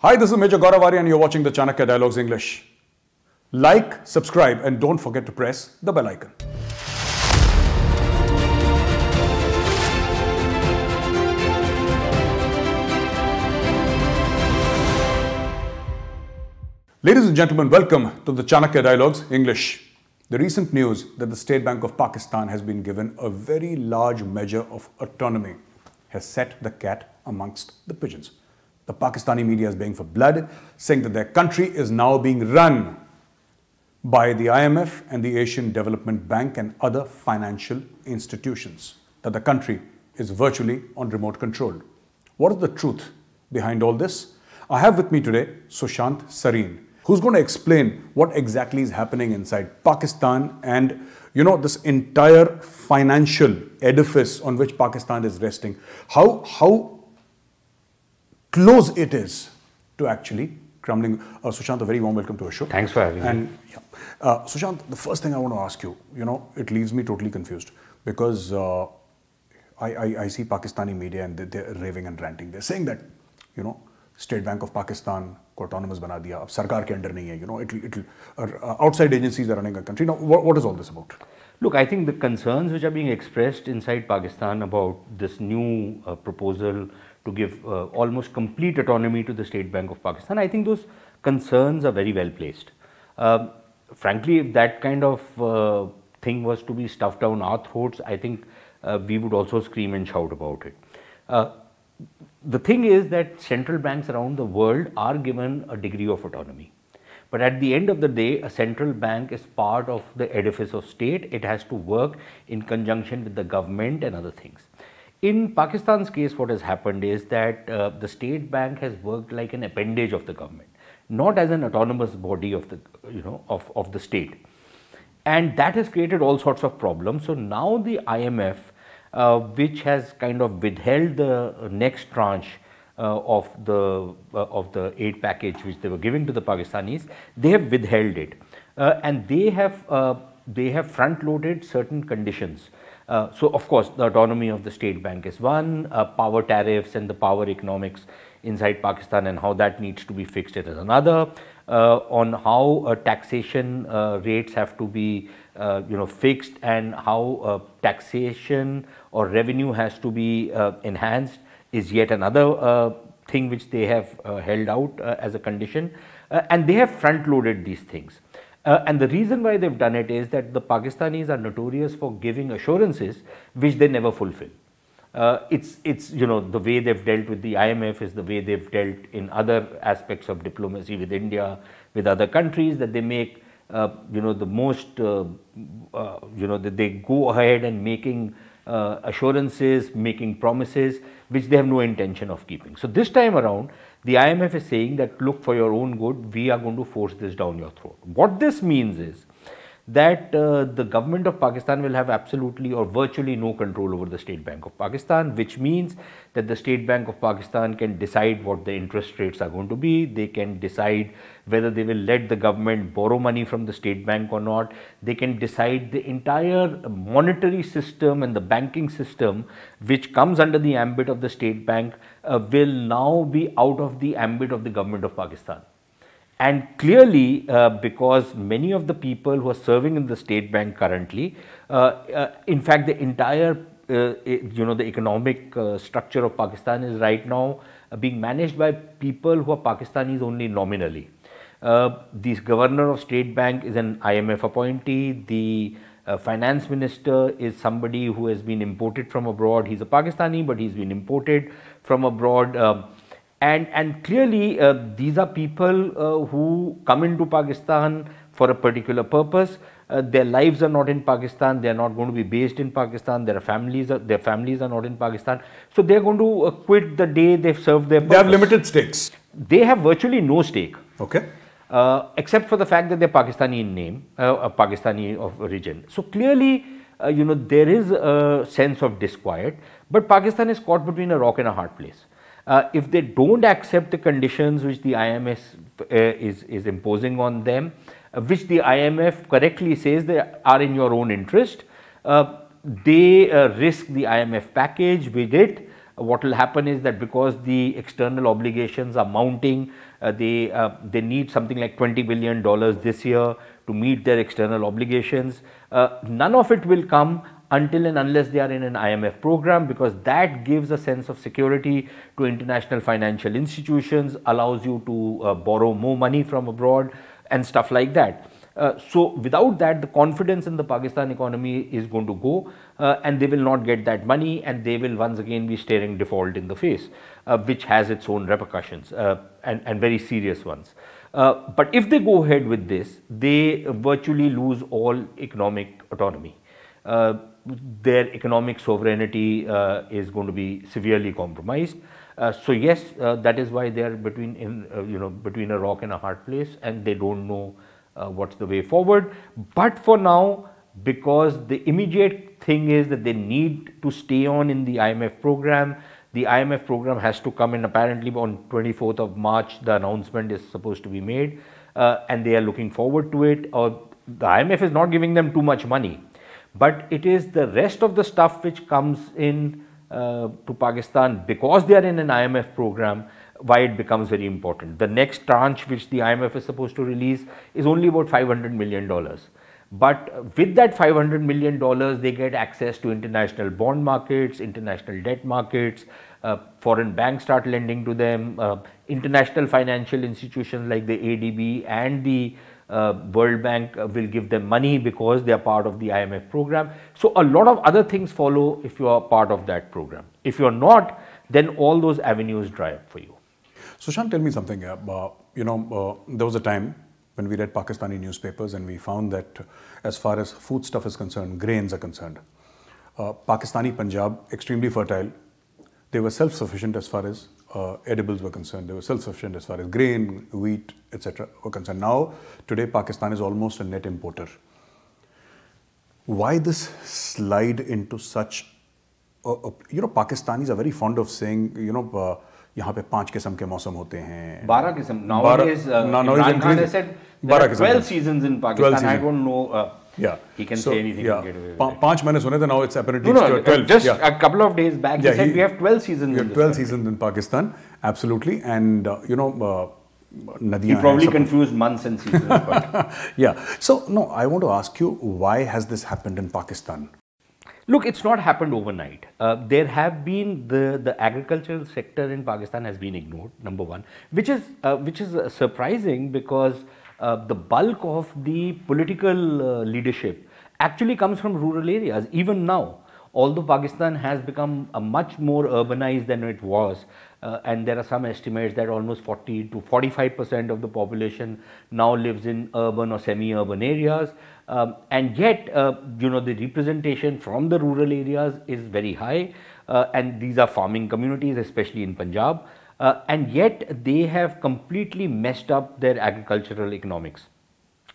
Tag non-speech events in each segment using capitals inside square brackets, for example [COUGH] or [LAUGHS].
Hi, this is Major Gauravari and you're watching the Chanakya Dialogues English. Like, subscribe and don't forget to press the bell icon. Ladies and gentlemen, welcome to the Chanakya Dialogues English. The recent news that the State Bank of Pakistan has been given a very large measure of autonomy has set the cat amongst the pigeons. The Pakistani media is baying for blood, saying that their country is now being run by the IMF and the Asian Development Bank and other financial institutions, that the country is virtually on remote control. What is the truth behind all this? I have with me today Sushant Sareen, who's going to explain what exactly is happening inside Pakistan and you know this entire financial edifice on which Pakistan is resting. How how close it is to actually crumbling. Uh, Sushant, a very warm welcome to our show. Thanks for having and, me. Yeah. Uh, Sushant, the first thing I want to ask you, you know, it leaves me totally confused because uh, I, I, I, see Pakistani media and they, are raving and ranting. They're saying that, you know, State Bank of Pakistan को autonomous बना दिया अब सरकार के under नहीं है you know it it outside agencies are running a country. Now, what is all this Look, I think the concerns which are being expressed inside Pakistan about this new uh, proposal to give uh, almost complete autonomy to the State Bank of Pakistan. I think those concerns are very well placed. Uh, frankly, if that kind of uh, thing was to be stuffed down our throats, I think uh, we would also scream and shout about it. Uh, the thing is that central banks around the world are given a degree of autonomy. But at the end of the day, a central bank is part of the edifice of state. It has to work in conjunction with the government and other things. In Pakistan's case, what has happened is that uh, the state bank has worked like an appendage of the government, not as an autonomous body of the, you know, of, of the state. And that has created all sorts of problems. So now the IMF, uh, which has kind of withheld the next tranche uh, of the uh, of the aid package which they were giving to the Pakistanis, they have withheld it, uh, and they have uh, they have front loaded certain conditions uh, so of course, the autonomy of the state bank is one, uh, power tariffs and the power economics inside Pakistan and how that needs to be fixed it is another, uh, on how uh, taxation uh, rates have to be you know, fixed and how taxation or revenue has to be enhanced is yet another thing which they have held out as a condition. and they have front loaded these things. Uh, and the reason why they've done it is that the Pakistanis are notorious for giving assurances which they never fulfill. Uh, it's it's you know the way they've dealt with the IMF is the way they've dealt in other aspects of diplomacy with India, with other countries that they make uh, you know the most uh, uh, you know that they go ahead and making uh, assurances, making promises, which they have no intention of keeping. So this time around, the IMF is saying that look for your own good, we are going to force this down your throat. What this means is that uh, the government of Pakistan will have absolutely or virtually no control over the State Bank of Pakistan, which means that the State Bank of Pakistan can decide what the interest rates are going to be. They can decide whether they will let the government borrow money from the State Bank or not. They can decide the entire monetary system and the banking system, which comes under the ambit of the State Bank, uh, will now be out of the ambit of the government of Pakistan. And clearly, uh, because many of the people who are serving in the state bank currently, uh, uh, in fact, the entire uh, you know the economic uh, structure of Pakistan is right now being managed by people who are Pakistanis only nominally. Uh, the governor of state bank is an IMF appointee. The finance minister is somebody who has been imported from abroad. He's a Pakistani, but he's been imported from abroad. Um, and and clearly uh, these are people uh, who come into Pakistan for a particular purpose. Uh, their lives are not in Pakistan. They are not going to be based in Pakistan. Their families are their families are not in Pakistan. So they are going to uh, quit the day they've served their. Purpose. They have limited stakes. They have virtually no stake. Okay. Uh, except for the fact that they're Pakistani in name, uh, Pakistani of origin. So clearly, you know, there is a sense of disquiet. But Pakistan is caught between a rock and a hard place. Uh, if they don't accept the conditions which the IMS uh, is, is imposing on them, uh, which the IMF correctly says they are in your own interest, uh, they uh, risk the IMF package with it. What will happen is that because the external obligations are mounting, uh, they, they need something like $20 billion this year to meet their external obligations. none of it will come until and unless they are in an IMF program because that gives a sense of security to international financial institutions, allows you to uh, borrow more money from abroad and stuff like that. Uh, so without that, the confidence in the Pakistan economy is going to go uh, and they will not get that money and they will once again be staring default in the face, uh, which has its own repercussions uh, and, and very serious ones. Uh, but if they go ahead with this, they virtually lose all economic autonomy. Uh, their economic sovereignty uh, is going to be severely compromised. Uh, so yes, uh, that is why they are between in, you know between a rock and a hard place, and they don't know what's the way forward. But for now, because the immediate thing is that they need to stay on in the IMF program. The IMF program has to come in apparently on 24th of March. The announcement is supposed to be made, uh, and they are looking forward to it. Or the IMF is not giving them too much money but it is the rest of the stuff which comes in uh, to Pakistan because they are in an IMF program why it becomes very important. The next tranche which the IMF is supposed to release is only about 500 million dollars. But with that 500 million dollars, they get access to international bond markets, international debt markets, uh, foreign banks start lending to them, uh, international financial institutions like the ADB and the uh, World Bank uh, will give them money because they are part of the IMF program. So a lot of other things follow if you are part of that program. If you are not, then all those avenues dry up for you. So Sean, tell me something. Uh, uh, you know, uh, there was a time when we read Pakistani newspapers and we found that as far as food stuff is concerned, grains are concerned, uh, Pakistani Punjab, extremely fertile. They were self-sufficient as far as uh, edibles were concerned. They were self-sufficient as far as grain, wheat, etc. were concerned. Now, today Pakistan is almost a net importer. Why this slide into such, uh, uh, you know, Pakistanis are very fond of saying, you know, uh, यहाँ पे पांच किस्म के मौसम होते हैं बारह किस्म now is Imran Khan has said 12 seasons in Pakistan. 12 I don't know. Uh, yeah. He can so, say anything. Yeah. Pa Panch minus one, now it's apparently no, no, 12. Just yeah. a couple of days back, yeah, he said he, we have 12 seasons we have 12 seasons in Pakistan. Absolutely. And, uh, you know, uh, Nadia He probably confused months and seasons. [LAUGHS] but. yeah. So, no, I want to ask you, why has this happened in Pakistan? Look, it's not happened overnight. Uh, there have been the, the agricultural sector in Pakistan has been ignored, number one, which is, uh, which is uh, surprising because uh, the bulk of the political uh, leadership actually comes from rural areas, even now although Pakistan has become a much more urbanized than it was, uh, and there are some estimates that almost 40 to 45 percent of the population now lives in urban or semi-urban areas, um, and yet uh, you know the representation from the rural areas is very high, uh, and these are farming communities, especially in Punjab uh, and yet they have completely messed up their agricultural economics.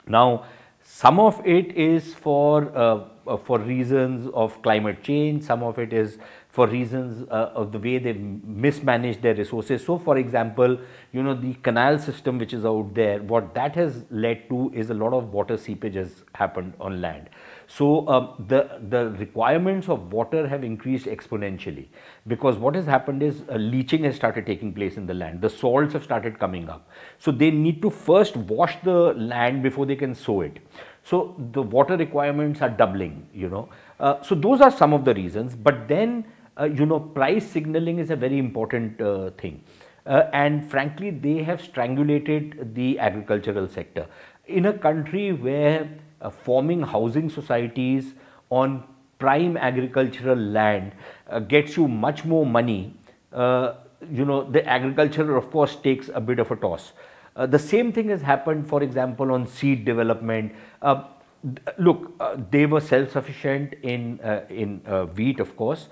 Now, some of it is for uh, uh for reasons of climate change, some of it is for reasons uh, of the way they mismanage their resources. So, for example, you know the canal system which is out there, what that has led to is a lot of water seepage has happened on land. So um, the, the requirements of water have increased exponentially because what has happened is uh, leaching has started taking place in the land. The salts have started coming up. So they need to first wash the land before they can sow it. So the water requirements are doubling, you know. Uh, so those are some of the reasons. But then, uh, you know, price signaling is a very important uh, thing. Uh, and frankly, they have strangulated the agricultural sector. In a country where uh, forming housing societies on prime agricultural land uh, gets you much more money, uh, you know, the agriculture of course takes a bit of a toss. Uh, the same thing has happened, for example, on seed development. Uh, look, uh, they were self-sufficient in, in wheat, of course.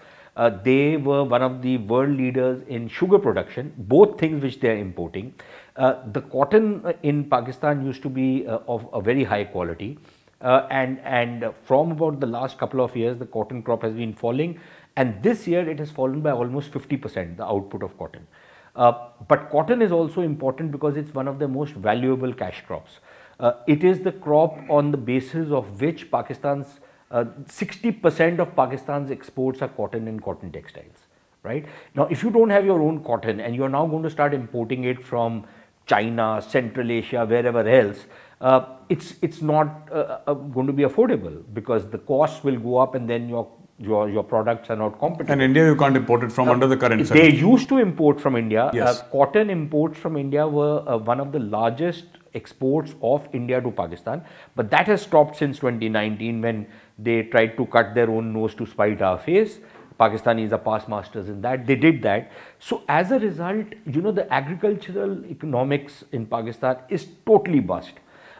they were one of the world leaders in sugar production, both things which they are importing. the cotton in Pakistan used to be of a very high quality uh, and, and from about the last couple of years, the cotton crop has been falling and this year it has fallen by almost 50% the output of cotton. Uh, but cotton is also important because it's one of the most valuable cash crops. Uh, it is the crop on the basis of which Pakistan's 60% uh, of Pakistan's exports are cotton and cotton textiles, right? Now, if you don't have your own cotton and you're now going to start importing it from China, Central Asia, wherever else, uh, it's it's not uh, uh, going to be affordable because the costs will go up and then your your, your products are not competitive. And India, you can't import it from uh, under the current. They used to import from India. Yes. Uh, cotton imports from India were one of the largest exports of India to Pakistan, but that has stopped since 2019 when they tried to cut their own nose to spite our face. Pakistanis are past masters in that. They did that. So as a result, you know, the agricultural economics in Pakistan is totally bust.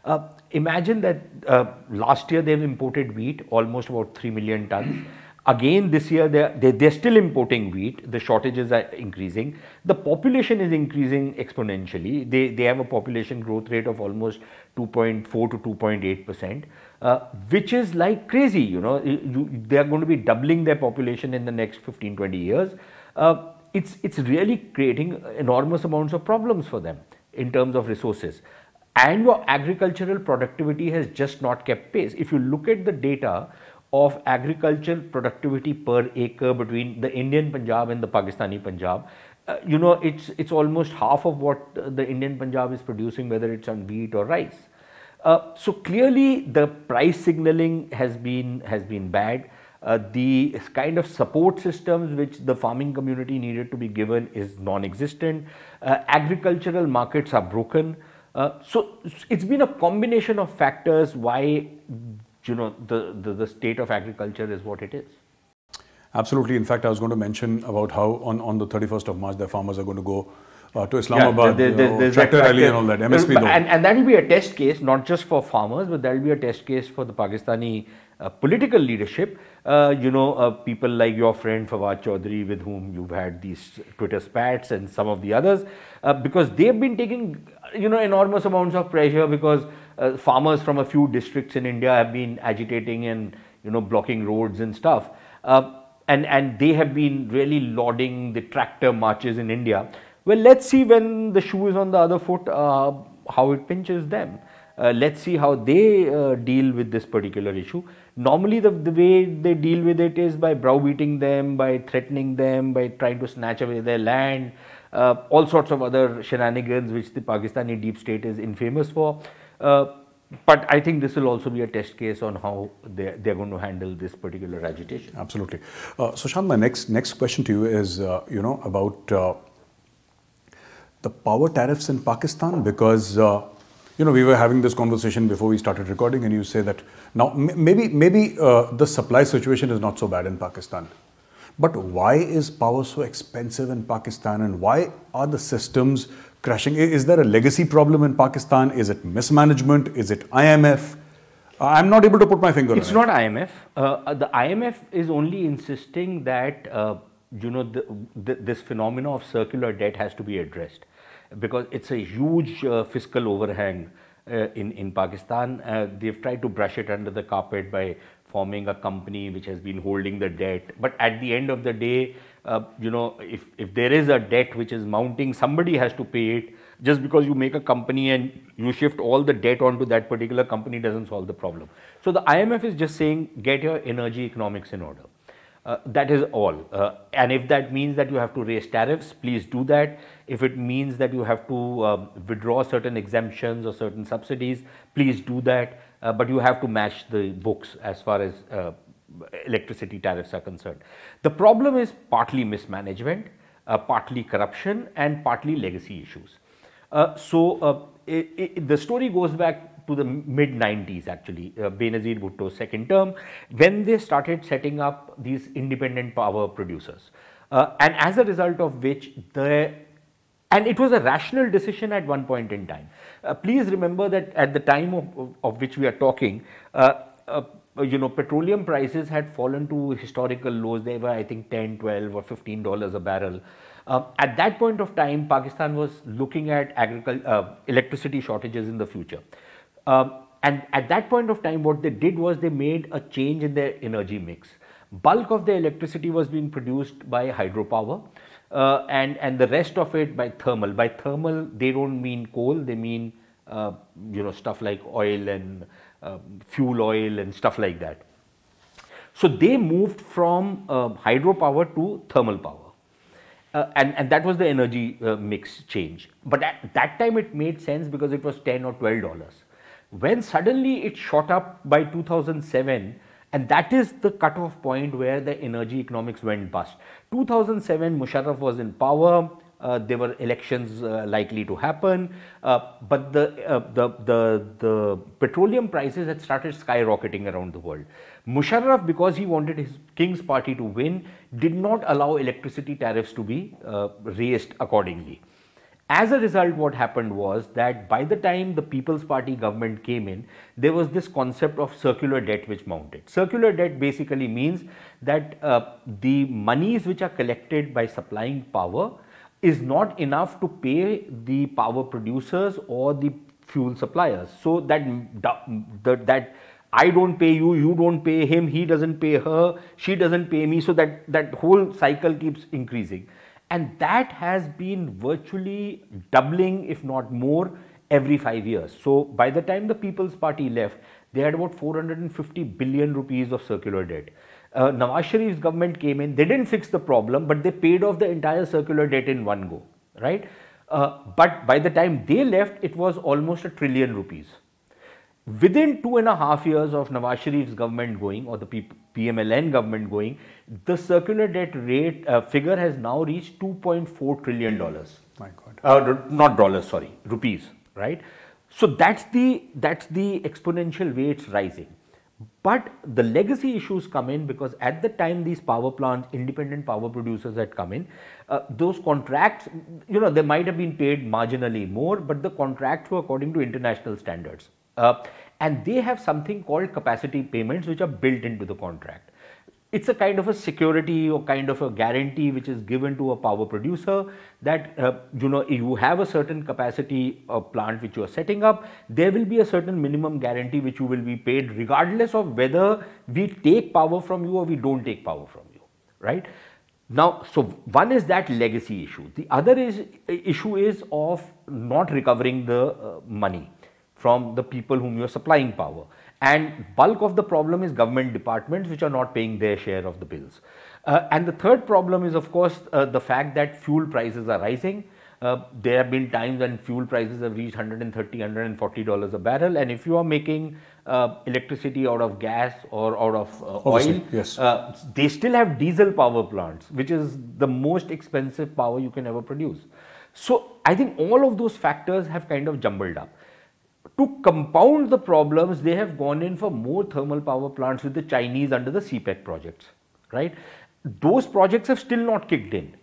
Uh, imagine that uh, last year they've imported wheat, almost about 3 million tons. Again, this year they're, they're, they're still importing wheat. The shortages are increasing. The population is increasing exponentially. They, they have a population growth rate of almost 2.4 to 2.8 percent. Uh, which is like crazy you know you, they are going to be doubling their population in the next 15 20 years uh, it's it's really creating enormous amounts of problems for them in terms of resources and your agricultural productivity has just not kept pace. If you look at the data of agricultural productivity per acre between the Indian Punjab and the Pakistani Punjab, uh, you know, it's, it's almost half of what the Indian Punjab is producing, whether it's on wheat or rice. Uh, so clearly the price signaling has been, has been bad. Uh, the kind of support systems which the farming community needed to be given is non-existent. Uh, agricultural markets are broken. Uh, so it's been a combination of factors why you know the, the, the state of agriculture is what it is. Absolutely. In fact, I was going to mention about how on, on the 31st of March the farmers are going to go uh, to Islamabad, yeah, there, there, know, uh, tractor rally and all that, MSP though. And, and that will be a test case, not just for farmers, but that will be a test case for the Pakistani political leadership, uh, you know, uh, people like your friend Fawad Chaudhry with whom you've had these Twitter spats and some of the others, uh, because they've been taking, you know, enormous amounts of pressure because uh, farmers from a few districts in India have been agitating and, you know, blocking roads and stuff. Uh, and, and they have been really lauding the tractor marches in India. Well, let's see when the shoe is on the other foot, how it pinches them. Uh, let's see how they uh, deal with this particular issue. Normally the, the way they deal with it is by browbeating them, by threatening them, by trying to snatch away their land, uh, all sorts of other shenanigans which the Pakistani deep state is infamous for. Uh, but I think this will also be a test case on how they're, they're going to handle this particular agitation. Absolutely. Uh, so, Shan, my next, next question to you is, uh, you know, about the power tariffs in Pakistan because you know, we were having this conversation before we started recording, and you say that now maybe maybe uh, the supply situation is not so bad in Pakistan, but why is power so expensive in Pakistan, and why are the systems crashing? Is there a legacy problem in Pakistan? Is it mismanagement? Is it IMF? I'm not able to put my finger. It's not it. IMF. Uh, the IMF is only insisting that uh, you know the, the, this phenomenon of circular debt has to be addressed because it's a huge uh, fiscal overhang uh, in, in Pakistan. Uh, they've tried to brush it under the carpet by forming a company which has been holding the debt. But at the end of the day, uh, you know, if, if there is a debt which is mounting, somebody has to pay it. Just because you make a company and you shift all the debt onto that particular company doesn't solve the problem. So the IMF is just saying, get your energy economics in order. Uh, that is all. Uh, and if that means that you have to raise tariffs, please do that. If it means that you have to um, withdraw certain exemptions or certain subsidies, please do that. Uh, but you have to match the books as far as uh, electricity tariffs are concerned. The problem is partly mismanagement, uh, partly corruption and partly legacy issues. so it, it, the story goes back to the mid 90s actually, uh, Benazir Bhutto's second term, when they started setting up these independent power producers. Uh, and as a result of which the and it was a rational decision at one point in time. Uh, please remember that at the time of, of, which we are talking, uh, uh, you know petroleum prices had fallen to historical lows they were i think 10 12 or 15 dollars a barrel uh, at that point of time pakistan was looking at agricultural uh, electricity shortages in the future um, and at that point of time, what they did was they made a change in their energy mix. Bulk of the electricity was being produced by hydropower. Uh, and, and the rest of it by thermal. By thermal, they don't mean coal, they mean uh, you know stuff like oil and uh, fuel oil and stuff like that. So they moved from um, hydropower to thermal power. Uh, and, and that was the energy uh, mix change. But at that time it made sense because it was 10 or 12 dollars when suddenly it shot up by 2007 and that is the cutoff point where the energy economics went bust. 2007 Musharraf was in power, uh, there were elections uh, likely to happen, uh, but the, uh, the, the, the, petroleum prices had started skyrocketing around the world. Musharraf, because he wanted his king's party to win, did not allow electricity tariffs to be uh, raised accordingly. As a result, what happened was that by the time the People's Party government came in, there was this concept of circular debt which mounted. Circular debt basically means that uh, the monies which are collected by supplying power is not enough to pay the power producers or the fuel suppliers. So that that, that I don't pay you, you don't pay him, he doesn't pay her, she doesn't pay me. So that that whole cycle keeps increasing and that has been virtually doubling if not more every 5 years. So by the time the People's Party left, they had about 450 billion rupees of circular debt. Uh, Nawaz Sharif's government came in, they didn't fix the problem, but they paid off the entire circular debt in one go, right? Uh, but by the time they left, it was almost a trillion rupees within two and a half years of Nawaz Sharif's government going or the P PMLN government going, the circular debt rate uh, figure has now reached 2.4 trillion dollars. My God. Uh, not dollars, sorry, rupees, right? So that's the that's the exponential way it's rising. But the legacy issues come in because at the time these power plants, independent power producers had come in, uh, those contracts, you know, they might have been paid marginally more, but the contracts were according to international standards uh, and they have something called capacity payments which are built into the contract. It's a kind of a security or kind of a guarantee which is given to a power producer that uh, you know you have a certain capacity uh, plant which you are setting up. There will be a certain minimum guarantee which you will be paid regardless of whether we take power from you or we don't take power from you, right? Now, so one is that legacy issue. The other is uh, issue is of not recovering the uh, money from the people whom you are supplying power. And bulk of the problem is government departments which are not paying their share of the bills. Uh, and the third problem is of course uh, the fact that fuel prices are rising. Uh, there have been times when fuel prices have reached 130, 140 dollars a barrel, and if you are making uh, electricity out of gas or out of uh, oil, yes. Uh, they still have diesel power plants, which is the most expensive power you can ever produce. So I think all of those factors have kind of jumbled up to compound the problems, they have gone in for more thermal power plants with the Chinese under the CPEC projects, right? Those projects have still not kicked in.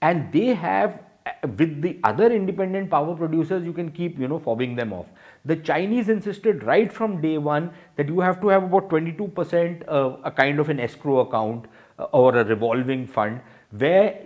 And they have, uh, with the other independent power producers, you can keep, you know, fobbing them off. The Chinese insisted right from day one that you have to have about 22% uh, a kind of an escrow account uh, or a revolving fund where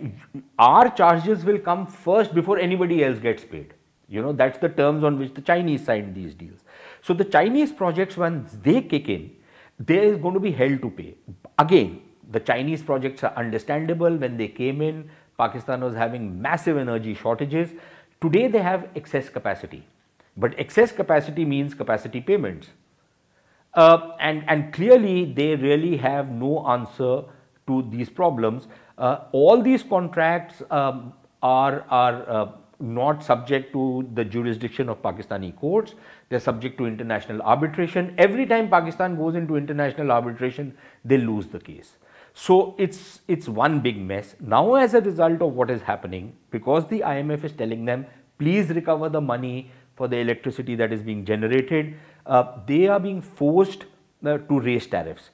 our charges will come first before anybody else gets paid. You know, that's the terms on which the Chinese signed these deals. So the Chinese projects, once they kick in, there is going to be hell to pay. Again, the Chinese projects are understandable. When they came in, Pakistan was having massive energy shortages. Today they have excess capacity. But excess capacity means capacity payments. Uh, and, and clearly they really have no answer to these problems. Uh, all these contracts um, are, are uh, not subject to the jurisdiction of Pakistani courts. They're subject to international arbitration. Every time Pakistan goes into international arbitration, they lose the case. So it's, it's one big mess. Now as a result of what is happening, because the IMF is telling them, please recover the money for the electricity that is being generated, uh, they are being forced uh, to raise tariffs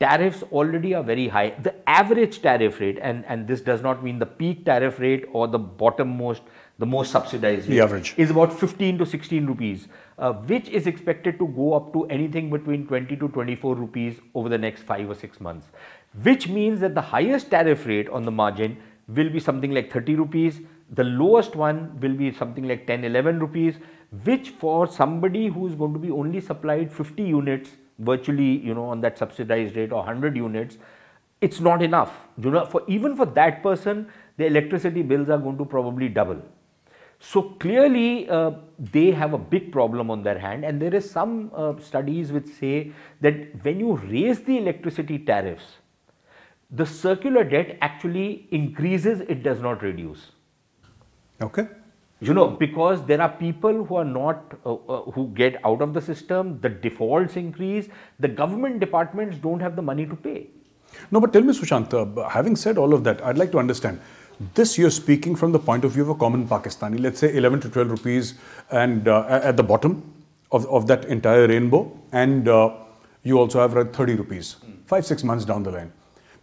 tariffs already are very high. The average tariff rate, and, and this does not mean the peak tariff rate or the bottom most, the most subsidized rate, the average. is about 15 to 16 rupees, uh, which is expected to go up to anything between 20 to 24 rupees over the next five or six months, which means that the highest tariff rate on the margin will be something like 30 rupees. The lowest one will be something like 10, 11 rupees, which for somebody who is going to be only supplied 50 units virtually you know on that subsidized rate or 100 units it's not enough you know for even for that person the electricity bills are going to probably double so clearly uh, they have a big problem on their hand and there is some uh, studies which say that when you raise the electricity tariffs the circular debt actually increases it does not reduce okay you know because there are people who are not uh, uh, who get out of the system the defaults increase the government departments don't have the money to pay no but tell me sushant uh, having said all of that i'd like to understand this you're speaking from the point of view of a common pakistani let's say 11 to 12 rupees and uh, at the bottom of, of that entire rainbow and uh, you also have read 30 rupees 5 6 months down the line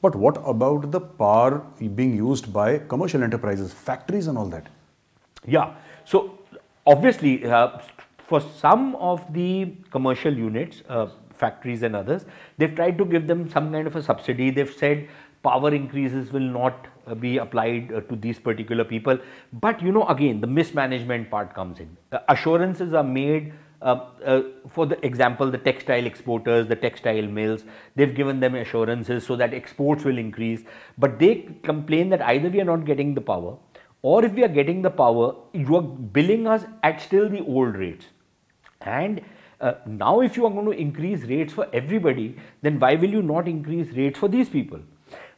but what about the power being used by commercial enterprises factories and all that yeah. So obviously, uh, for some of the commercial units, uh, factories and others, they've tried to give them some kind of a subsidy. They've said power increases will not uh, be applied uh, to these particular people. But you know, again, the mismanagement part comes in. Uh, assurances are made uh, uh, for the example, the textile exporters, the textile mills, they've given them assurances so that exports will increase. But they complain that either we are not getting the power or if we are getting the power, you are billing us at still the old rates. And uh, now if you are going to increase rates for everybody, then why will you not increase rates for these people?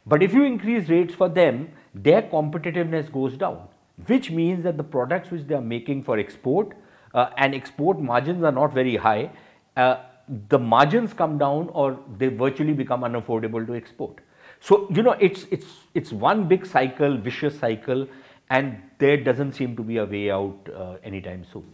But if you increase rates for them, their competitiveness goes down, which means that the products which they are making for export uh, and export margins are not very high, uh, the margins come down or they virtually become unaffordable to export. So, you know, it's, it's, it's one big cycle, vicious cycle and there doesn't seem to be a way out uh, anytime soon.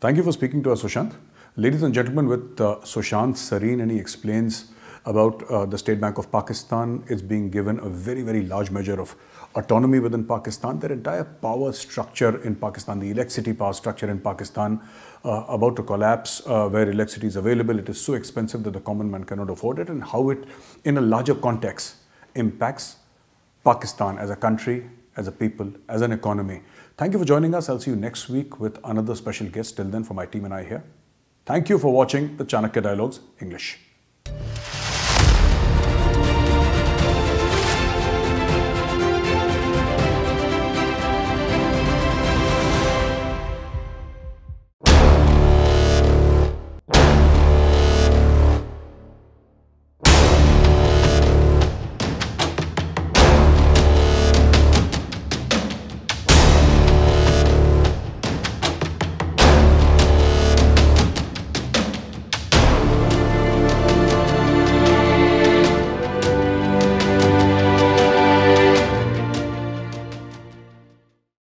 Thank you for speaking to us, Sushant. Ladies and gentlemen, with uh, Sushant Sareen, and he explains about uh, the State Bank of Pakistan. It's being given a very, very large measure of autonomy within Pakistan. Their entire power structure in Pakistan, the electricity power structure in Pakistan, uh, about to collapse, uh, where electricity is available. It is so expensive that the common man cannot afford it, and how it, in a larger context, impacts Pakistan as a country as a people, as an economy. Thank you for joining us. I'll see you next week with another special guest. Till then, for my team and I here, thank you for watching the Chanakya Dialogues English.